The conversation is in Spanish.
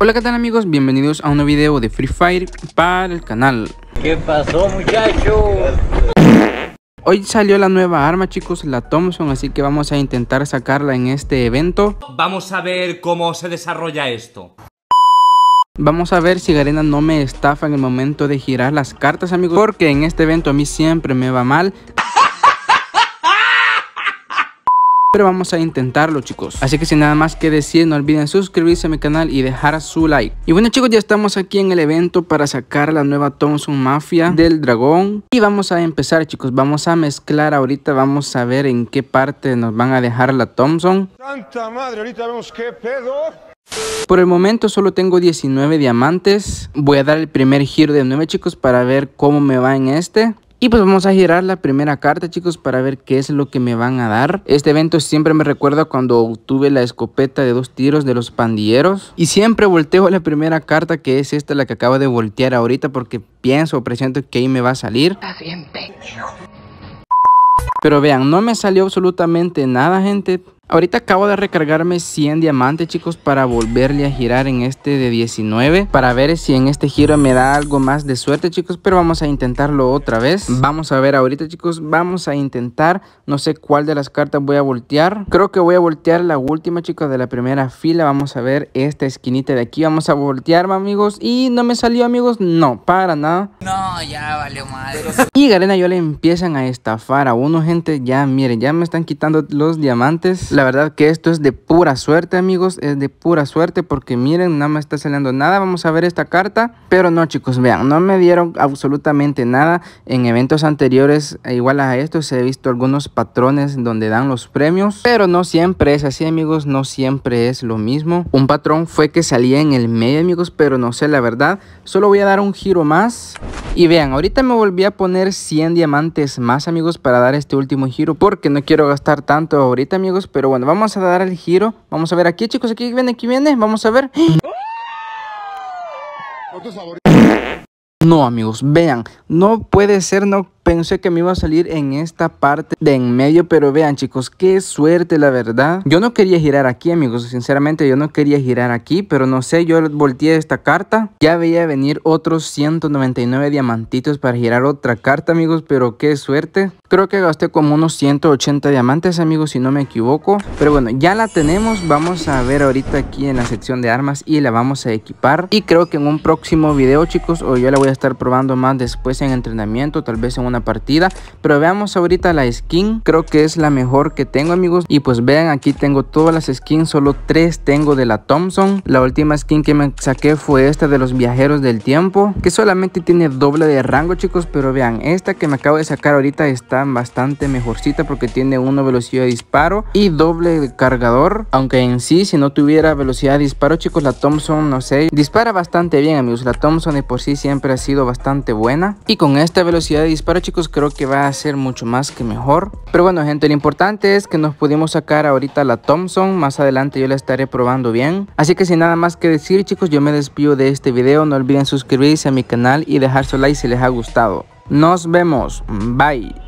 Hola qué tal amigos, bienvenidos a un nuevo video de Free Fire para el canal ¿Qué pasó muchachos? Hoy salió la nueva arma chicos, la Thompson, así que vamos a intentar sacarla en este evento Vamos a ver cómo se desarrolla esto Vamos a ver si Garena no me estafa en el momento de girar las cartas amigos Porque en este evento a mí siempre me va mal Pero vamos a intentarlo chicos Así que sin nada más que decir no olviden suscribirse a mi canal y dejar su like Y bueno chicos ya estamos aquí en el evento para sacar la nueva Thompson Mafia del dragón Y vamos a empezar chicos, vamos a mezclar ahorita, vamos a ver en qué parte nos van a dejar la Thompson Santa madre, ahorita vemos qué pedo por el momento solo tengo 19 diamantes. Voy a dar el primer giro de 9 chicos para ver cómo me va en este. Y pues vamos a girar la primera carta chicos para ver qué es lo que me van a dar. Este evento siempre me recuerda cuando obtuve la escopeta de dos tiros de los pandilleros. Y siempre volteo la primera carta que es esta la que acabo de voltear ahorita porque pienso o presiento que ahí me va a salir. Pero vean, no me salió absolutamente nada gente. Ahorita acabo de recargarme 100 diamantes chicos para volverle a girar en este de 19 Para ver si en este giro me da algo más de suerte chicos Pero vamos a intentarlo otra vez Vamos a ver ahorita chicos, vamos a intentar No sé cuál de las cartas voy a voltear Creo que voy a voltear la última chicos de la primera fila Vamos a ver esta esquinita de aquí Vamos a voltear amigos Y no me salió amigos, no, para nada No ya valió madre. Y Galena yo le empiezan a estafar a uno, gente. Ya miren, ya me están quitando los diamantes. La verdad que esto es de pura suerte, amigos. Es de pura suerte porque miren, nada me está saliendo nada. Vamos a ver esta carta. Pero no, chicos, vean, no me dieron absolutamente nada. En eventos anteriores, eh, igual a estos, he visto algunos patrones donde dan los premios. Pero no siempre es así, amigos. No siempre es lo mismo. Un patrón fue que salía en el medio, amigos, pero no sé la verdad. Solo voy a dar un giro más y vean, ahorita me volví a poner 100 diamantes más amigos para dar este último giro porque no quiero gastar tanto ahorita amigos, pero bueno, vamos a dar el giro, vamos a ver aquí chicos, aquí viene, aquí viene, vamos a ver. No amigos, vean, no puede ser, no pensé que me iba a salir en esta parte de en medio, pero vean chicos, qué suerte la verdad. Yo no quería girar aquí amigos, sinceramente yo no quería girar aquí, pero no sé, yo volteé esta carta, ya veía venir otros 199 diamantitos para girar otra carta amigos, pero qué suerte. Creo que gasté como unos 180 diamantes amigos, si no me equivoco. Pero bueno, ya la tenemos, vamos a ver ahorita aquí en la sección de armas y la vamos a equipar. Y creo que en un próximo video chicos, o yo la voy a estar probando más después en entrenamiento, tal vez en una partida. Pero veamos ahorita la skin, creo que es la mejor que tengo amigos. Y pues vean, aquí tengo todas las skins, solo tres tengo de la Thompson. La última skin que me saqué fue esta de los viajeros del tiempo, que solamente tiene doble de rango chicos. Pero vean, esta que me acabo de sacar ahorita está bastante mejorcita porque tiene una velocidad de disparo y doble de cargador. Aunque en sí, si no tuviera velocidad de disparo chicos, la Thompson, no sé, dispara bastante bien amigos. La Thompson de por sí siempre ha sido bastante buena. Y con esta velocidad de disparo chicos creo que va a ser mucho más que mejor. Pero bueno gente, lo importante es que nos pudimos sacar ahorita la Thompson, más adelante yo la estaré probando bien. Así que sin nada más que decir chicos, yo me despido de este video, no olviden suscribirse a mi canal y dejar su like si les ha gustado. Nos vemos, bye.